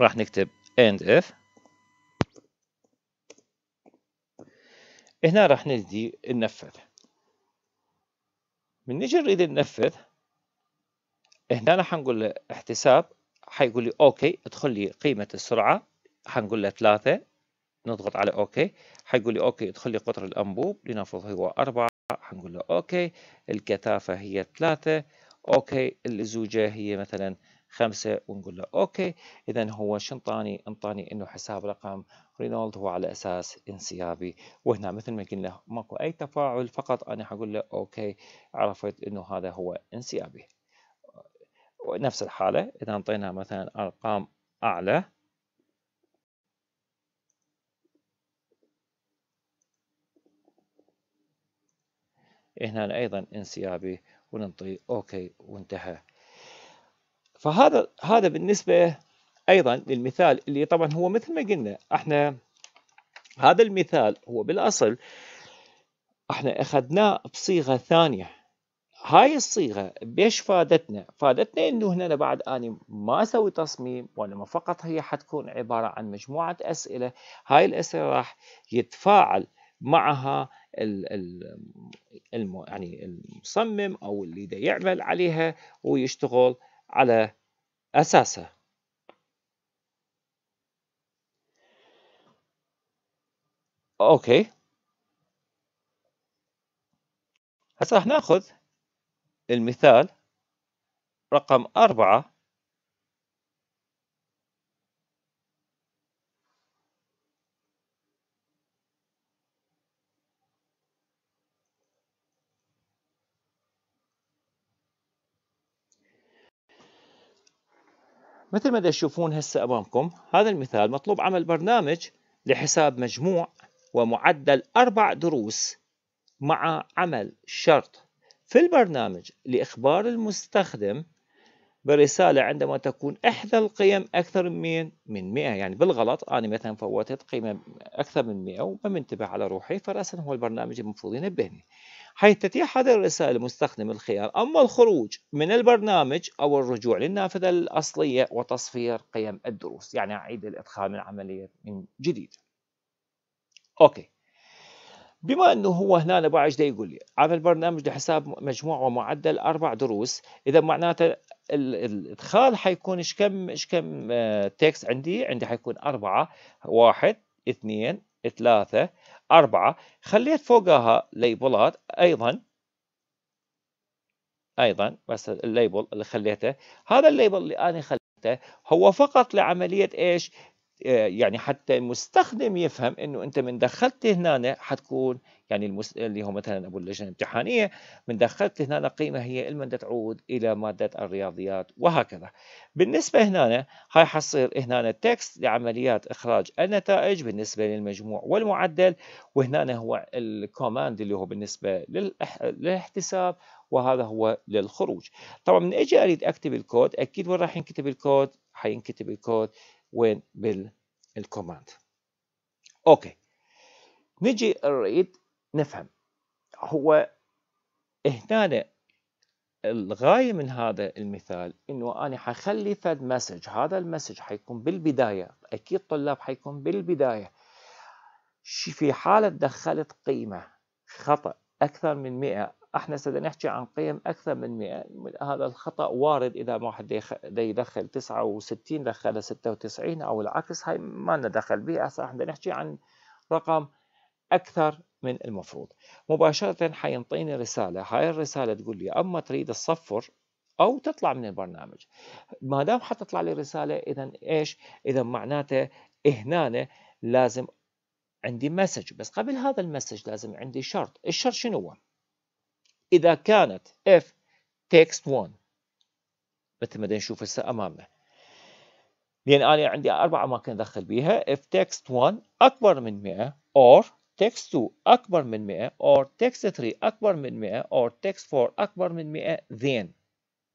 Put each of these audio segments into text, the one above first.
راح نكتب end if هنا راح نجي ننفذ من نجي نريد ننفذ هنا راح نقول له احتساب حيقول لي اوكي ادخل لي قيمة السرعة حنقول له ثلاثة نضغط على اوكي حيقول لي اوكي ادخل لي قطر الانبوب لنفرض هو أربعة حنقول له اوكي الكثافة هي ثلاثة اوكي اللزوجة هي مثلا خمسة ونقول له أوكي إذا هو شنطاني انطاني إنه حساب رقم رينولد هو على أساس انسيابي وهنا مثل ما قلنا ماكو أي تفاعل فقط أنا حقول له أوكي عرفت إنه هذا هو انسيابي ونفس الحالة إذا انطينا مثلا أرقام أعلى هنا أيضا انسيابي وننطي أوكي وانتهى فهذا هذا بالنسبة أيضا للمثال اللي طبعا هو مثل ما قلنا احنا هذا المثال هو بالأصل احنا أخذناه بصيغة ثانية هاي الصيغة بيش فادتنا؟ فادتنا انه هنا بعد اني ما اسوي تصميم وانما فقط هي حتكون عبارة عن مجموعة اسئلة، هاي الاسئلة راح يتفاعل معها الم... يعني المصمم او اللي يعمل عليها ويشتغل على أساسه أوكي هسه ناخذ المثال رقم أربعة مثل ما تشوفون هسه أمامكم هذا المثال مطلوب عمل برنامج لحساب مجموع ومعدل أربع دروس مع عمل شرط في البرنامج لإخبار المستخدم برسالة عندما تكون إحدى القيم أكثر من من 100 يعني بالغلط أنا مثلا فوتت قيمة أكثر من 100 وما منتبه على روحي فرأسا هو البرنامج المفروض ينبهني حيث تتيح هذه الرسالة المستخدم الخيار أما الخروج من البرنامج أو الرجوع للنافذة الأصلية وتصفير قيم الدروس يعني أعيد الإدخال من العملية من جديد أوكي بما انه هو هنا ابو عجده يقول لي عمل برنامج لحساب مجموع ومعدل اربع دروس اذا معناته الادخال حيكون ايش كم ايش كم آه، تكست عندي عندي حيكون اربعه واحد اثنين ثلاثه أربعة خليت فوقها ليبلات أيضا أيضا بس الليبل اللي خليته هذا الليبل اللي أنا خليته هو فقط لعملية إيش آه، يعني حتى المستخدم يفهم انه انت من دخلت هنا حتكون يعني المس... اللي هو مثلا ابو اللجنه الامتحانيه من دخلت هنا قيمه هي الما تعود الى ماده الرياضيات وهكذا بالنسبه هنا هاي حصير هنا التكست لعمليات اخراج النتائج بالنسبه للمجموع والمعدل وهنا هو الكوماند اللي هو بالنسبه للاح... للاحتساب وهذا هو للخروج طبعا من اجي اريد اكتب الكود اكيد وين راح ينكتب الكود حينكتب الكود وين بالكوماند اوكي نجي نريد نفهم هو هنا الغاية من هذا المثال انه انا حخلي فد مسج هذا المسج حيكون بالبداية اكيد طلاب حيكون بالبداية في حالة دخلت قيمة خطأ أكثر من 100 احنا سنحكي عن قيم اكثر من 100 هذا الخطا وارد اذا ما حد يدخل 69 دخل 96 او العكس هاي ما لنا دخل به هسه احنا نحكي عن رقم اكثر من المفروض مباشره حينطيني رساله هاي الرساله تقول لي اما تريد تصفر او تطلع من البرنامج ما دام حتطلع لي رساله اذا ايش اذا معناته هنا لازم عندي مسج بس قبل هذا المسج لازم عندي شرط الشرط شنو هو إذا كانت if text 1 مثل ما نشوف هسه أمامنا لأن أنا عندي أربع أماكن أدخل بيها if text 1 أكبر من 100 or text 2 أكبر من 100 or text 3 أكبر من 100 or text 4 أكبر من 100 then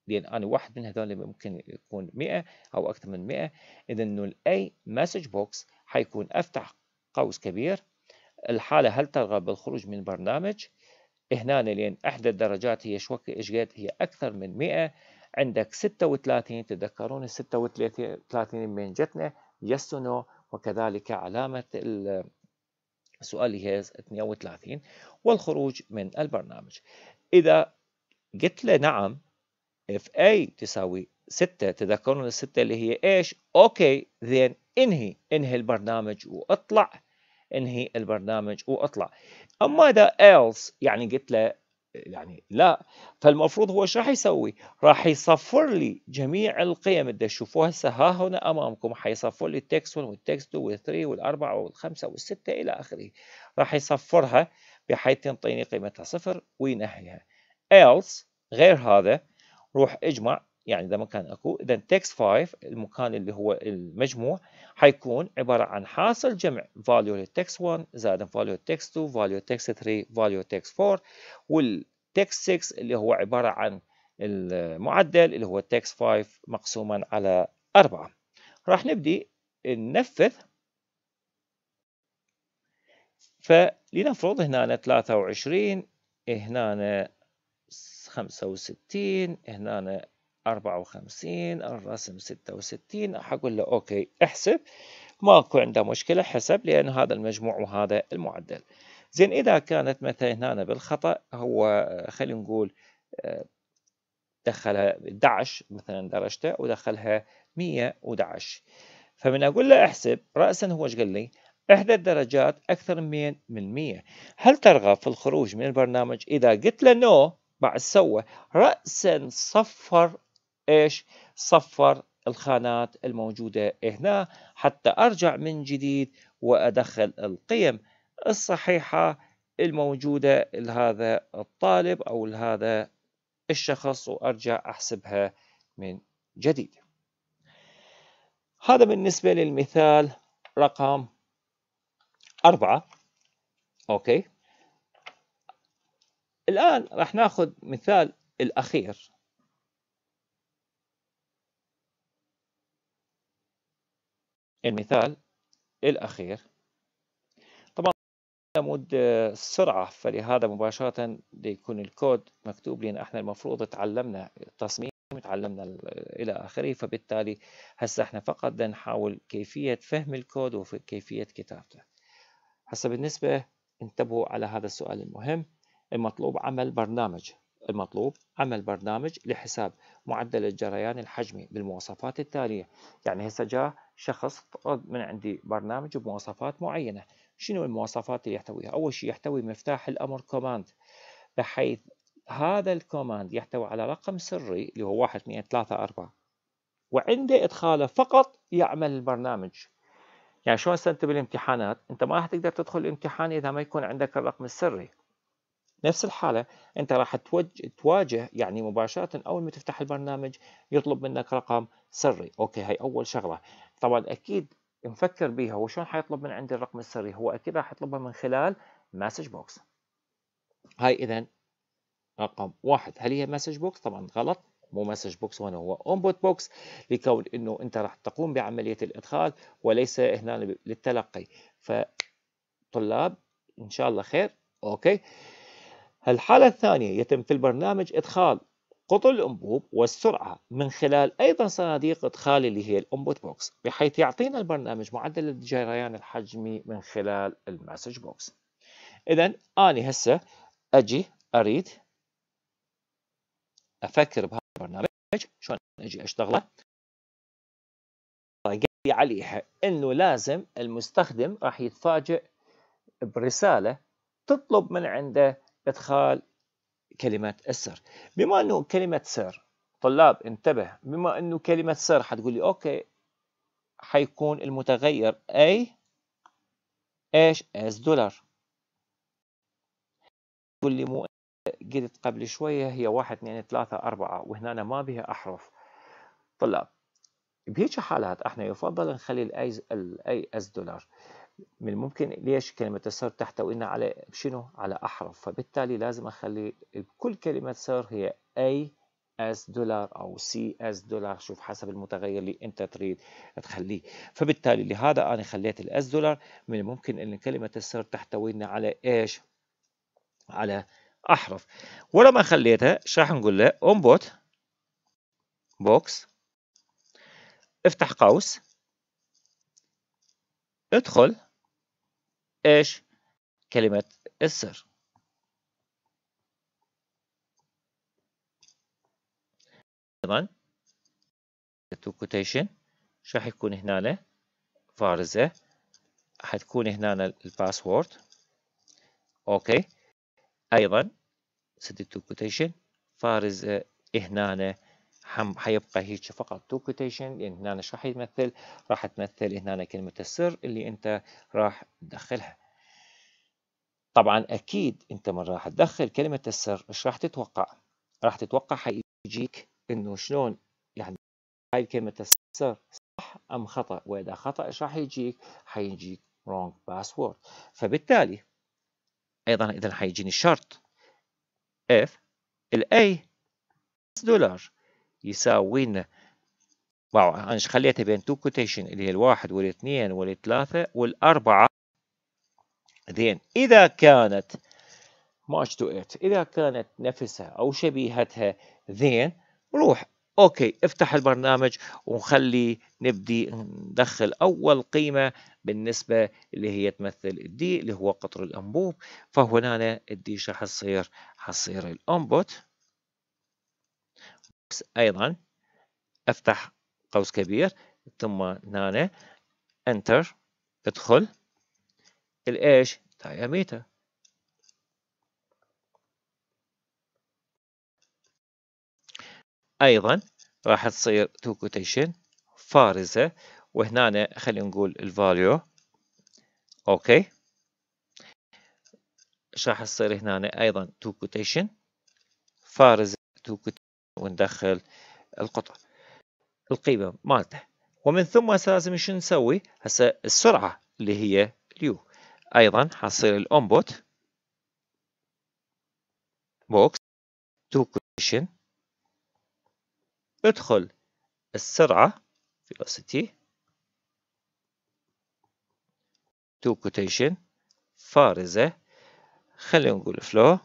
لأن أنا واحد من هذول ممكن يكون 100 أو أكثر من 100 إذا إنه A message box حيكون أفتح قوس كبير الحالة هل ترغب بالخروج من البرنامج هنا لأن إحدى الدرجات هي ايش قد هي أكثر من 100 عندك 36 تتذكرون ال 36 من جتنا يسنو وكذلك علامة السؤال هي 32 والخروج من البرنامج إذا قلت له نعم اف اي تساوي 6 تذكرون 6 اللي هي ايش؟ اوكي ذين انهي انهي البرنامج واطلع انهي البرنامج واطلع اما اذا ايلس يعني قلت له يعني لا فالمفروض هو ايش راح يسوي؟ راح يصفر لي جميع القيم اللي تشوفوها هسه ها هنا امامكم حيصفر لي التكست 1 والتكست 2 وال 3 وال 5 والخمسه والسته الى اخره راح يصفرها بحيث تنطيني قيمتها صفر وينهيها else غير هذا روح اجمع يعني ما مكان اكو اذا تكست 5 المكان اللي هو المجموع حيكون عباره عن حاصل جمع فاليو للتكست 1 زائد فاليو للتكست 2 فاليو للتكست 3 فاليو للتكست 4 والتكست 6 اللي هو عباره عن المعدل اللي هو تكست 5 مقسوما على 4 راح نبدي ننفذ فلنفرض هنا 23 هنا 65 هنا أربعة وخمسين الرسم ستة وستين حقول له أوكي احسب ماكو عنده مشكلة حسب لأن هذا المجموع وهذا المعدل زين إذا كانت مثلا هنا بالخطأ هو خلينا نقول دخلها 11 مثلا درجته ودخلها 111 فمن أقول له احسب رأسا هو ايش قال لي؟ إحدى الدرجات أكثر من من 100 هل ترغب في الخروج من البرنامج؟ إذا قلت له نو بعد سوى رأسا صفر إيش صفر الخانات الموجودة هنا حتى أرجع من جديد وأدخل القيم الصحيحة الموجودة لهذا الطالب أو لهذا الشخص وأرجع أحسبها من جديد هذا بالنسبة للمثال رقم أربعة أوكي الآن راح ناخذ مثال الأخير المثال الأخير طبعا لابد السرعة آه، فلهذا مباشرة ليكون الكود مكتوب لنا احنا المفروض تعلمنا التصميم تعلمنا آه، إلى آخره فبالتالي هسه احنا فقط بدنا نحاول كيفية فهم الكود وكيفية كتابته هسه بالنسبة انتبهوا على هذا السؤال المهم المطلوب عمل برنامج المطلوب عمل برنامج لحساب معدل الجريان الحجمي بالمواصفات التالية يعني هسه جاء شخص من عندي برنامج بمواصفات معينة شنو المواصفات اللي يحتويها أول شيء يحتوي مفتاح الأمر كوماند بحيث هذا الكوماند يحتوي على رقم سري اللي هو 1 2 3 4 وعنده ادخاله فقط يعمل البرنامج يعني شو هسه انت بالامتحانات انت ما راح تقدر تدخل الامتحان اذا ما يكون عندك الرقم السري نفس الحالة أنت راح تواجه يعني مباشرة أول ما تفتح البرنامج يطلب منك رقم سري أوكي هاي أول شغلة طبعا أكيد نفكر بيها وشون حيطلب من عندي الرقم السري هو أكيد راح يطلبها من خلال مسج بوكس هاي إذا رقم واحد هل هي مسج بوكس طبعا غلط مو مسج بوكس وين هو اونبوت بوكس لكون انه انت راح تقوم بعمليه الادخال وليس هنا للتلقي فطلاب ان شاء الله خير اوكي الحالة الثانية يتم في البرنامج إدخال قطر الأنبوب والسرعة من خلال أيضا صناديق إدخال اللي هي الأنبوت بوكس بحيث يعطينا البرنامج معدل الجريان الحجمي من خلال المسج بوكس إذا أنا هسه أجي أريد أفكر بهذا البرنامج شلون أجي أشتغله طاقتي عليها إنه لازم المستخدم راح يتفاجئ برسالة تطلب من عنده إدخال كلمة السر بما أنه كلمة سر طلاب انتبه بما أنه كلمة سر حتقول لي أوكي حيكون المتغير أي إيش اس دولار تقول لي مو قلت قبل شوية هي واحد اثنين ثلاثة أربعة وهنا أنا ما بها أحرف طلاب بهيك حالات احنا يفضل نخلي الاي الاي اس دولار من الممكن ليش كلمة السر تحت وإن على شنو على أحرف فبالتالي لازم أخلي كل كلمة سر هي أي اس دولار او سي اس دولار شوف حسب المتغير اللي انت تريد تخليه فبالتالي لهذا انا خليت الاس دولار من الممكن ان كلمه السر تحتوينا على ايش على احرف ولما خليتها شو راح نقول له انبوت بوكس افتح قوس ادخل ايش كلمة السر تمام تو كوتيشن شو راح يكون هنا فارزة حتكون هنا الباسورد اوكي ايضا سدد تو كوتيشن فارزة هنا حيبقى هيك فقط تو كوتيشن لان هنا ايش راح يمثل؟ راح تمثل هنا كلمه السر اللي انت راح تدخلها. طبعا اكيد انت من راح تدخل كلمه السر ايش راح تتوقع؟ راح تتوقع حيجيك انه شلون يعني هاي كلمه السر صح ام خطا؟ واذا خطا ايش راح يجيك؟ حيجيك wrong password فبالتالي ايضا اذا حيجيني شرط اف الاي دولار يساوي واو انا خليتها بين تو كوتيشن اللي هي الواحد والاثنين والثلاثه والاربعه زين اذا كانت ماتش تو ات اذا كانت نفسها او شبيهتها زين روح اوكي افتح البرنامج ونخلي نبدي ندخل اول قيمه بالنسبه اللي هي تمثل الدي اللي هو قطر الانبوب فهنا الدي شو حصير حصير الانبوت أيضا أفتح قوس كبير ثم نانا انتر ادخل الايش دايمتر ايضا راح تصير تو كوتيشن فارزه وهنا خلينا نقول الفاليو اوكي ايش راح تصير هنا ايضا تو كوتيشن فارزه تو وندخل القطر القيمة مالته ومن ثم هسه لازم شو نسوي هسه السرعة اللي هي اليو أيضا حصير الأنبوت بوكس تو كوشن ادخل السرعة velocity to quotation فارزة خلينا نقول flow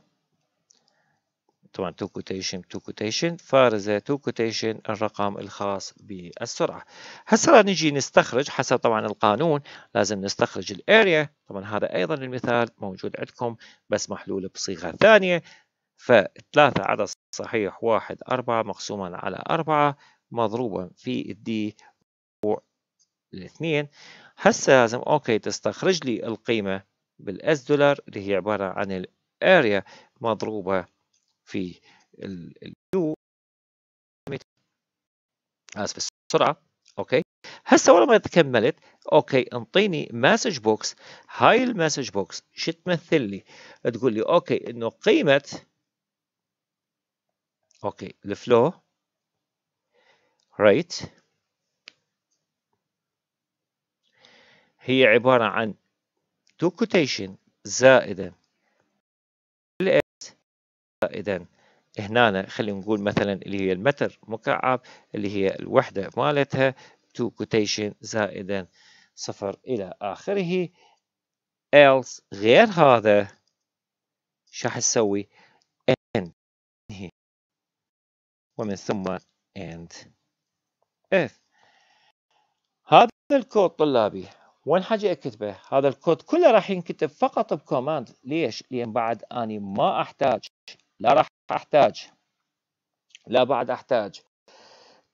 طبعا تو كوتيشن تو كوتيشن فارزة تو كوتيشن الرقم الخاص بالسرعة هسه نجي نستخرج حسب طبعا القانون لازم نستخرج الاريا طبعا هذا ايضا المثال موجود عندكم بس محلول بصيغة ثانية فثلاثة عدد صحيح واحد أربعة مقسوما على أربعة مضروبا في الدي الاثنين هسه لازم اوكي تستخرج لي القيمة بالاس دولار اللي هي عبارة عن الاريا مضروبة في اليو اسف السرعه اوكي هسه ورا ما تكملت اوكي انطيني مسج بوكس هاي المسج بوكس شو تمثل لي تقول لي اوكي انه قيمه اوكي الفلو ريت هي عباره عن تو كوتيشن زائده إذا هنا خلينا نقول مثلا اللي هي المتر مكعب اللي هي الوحدة مالتها 2 كوتيشن زائدا صفر إلى آخره else غير هذا شو حتسوي end ومن ثم end if هذا الكود طلابي وين حاجة أكتبه هذا الكود كله راح ينكتب فقط بكوماند ليش لأن بعد أني ما أحتاج لا راح أحتاج لا بعد أحتاج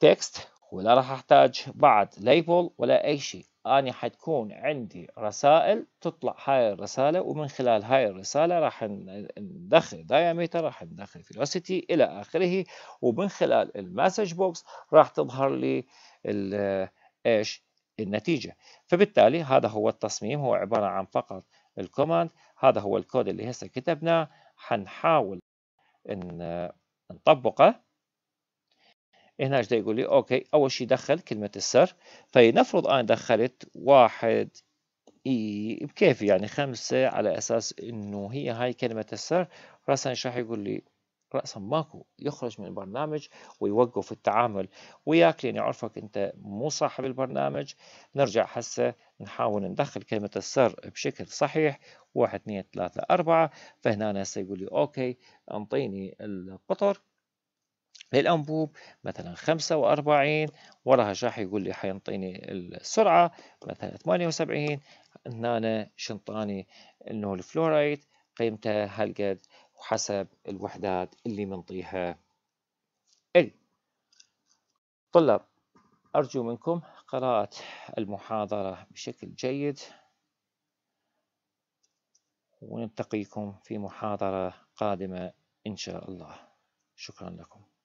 تكست ولا راح أحتاج بعد ليبل ولا أي شيء أنا حتكون عندي رسائل تطلع هاي الرسالة ومن خلال هاي الرسالة راح ندخل دايمتر راح ندخل فيلوسيتي إلى آخره ومن خلال المسج بوكس راح تظهر لي إيش النتيجة فبالتالي هذا هو التصميم هو عبارة عن فقط الكوماند هذا هو الكود اللي هسه كتبناه حنحاول نطبقه هنا ايش يقول لي اوكي اول شيء دخل كلمه السر فلنفرض انا دخلت واحد اي بكيف يعني خمسة على اساس انه هي هاي كلمه السر راسا ايش راح يقول لي رأسا ماكو يخرج من البرنامج ويوقف التعامل وياك لأن يعرفك أنت مو صاحب البرنامج نرجع هسه نحاول ندخل كلمة السر بشكل صحيح واحد اثنين ثلاثة أربعة فهنا هسه يقول لي أوكي أنطيني القطر للأنبوب مثلا خمسة وأربعين وراها شاح يقول لي حينطيني السرعة مثلا ثمانية وسبعين هنا شنطاني إنه الفلورايد قيمته هالقد حسب الوحدات اللي منطيها ال طلاب أرجو منكم قراءة المحاضرة بشكل جيد ونلتقيكم في محاضرة قادمة إن شاء الله شكرا لكم